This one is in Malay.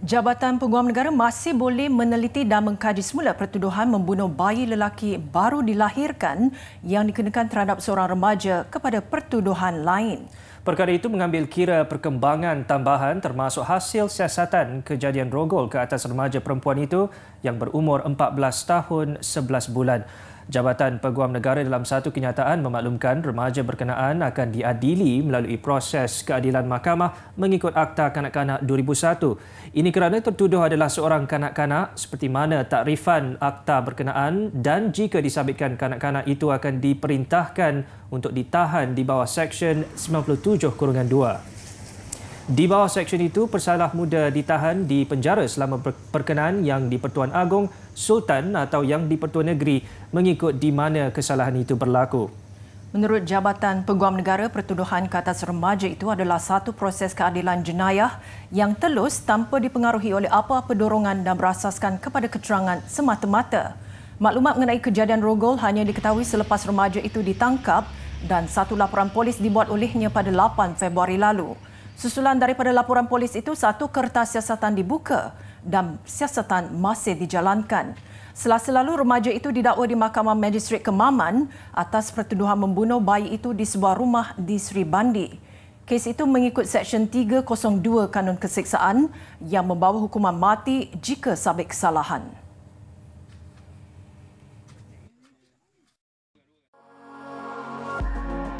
Jabatan Peguam Negara masih boleh meneliti dan mengkaji semula pertuduhan membunuh bayi lelaki baru dilahirkan yang dikenakan terhadap seorang remaja kepada pertuduhan lain. Perkara itu mengambil kira perkembangan tambahan termasuk hasil siasatan kejadian rogol ke atas remaja perempuan itu yang berumur 14 tahun 11 bulan. Jabatan Peguam Negara dalam satu kenyataan memaklumkan remaja berkenaan akan diadili melalui proses keadilan mahkamah mengikut Akta Kanak-Kanak 2001. Ini kerana tertuduh adalah seorang kanak-kanak seperti mana takrifan Akta berkenaan dan jika disabitkan kanak-kanak itu akan diperintahkan untuk ditahan di bawah Seksyen 7-2. Di bawah seksyen itu, pesalah muda ditahan di penjara selama perkenan Yang di-Pertuan Agong, Sultan atau Yang di-Pertuan Negeri mengikut di mana kesalahan itu berlaku. Menurut Jabatan Peguam Negara, pertuduhan ke atas remaja itu adalah satu proses keadilan jenayah yang telus tanpa dipengaruhi oleh apa-apa dorongan dan berasaskan kepada keterangan semata-mata. Maklumat mengenai kejadian rogol hanya diketahui selepas remaja itu ditangkap dan satu laporan polis dibuat olehnya pada 8 Februari lalu. Susulan daripada laporan polis itu, satu kertas siasatan dibuka dan siasatan masih dijalankan. Selasa lalu, remaja itu didakwa di Mahkamah Magistrate Kemaman atas pertuduhan membunuh bayi itu di sebuah rumah di Sri Bandi. Kes itu mengikut Seksyen 302 Kanun Kesiksaan yang membawa hukuman mati jika sabit kesalahan. Thank you.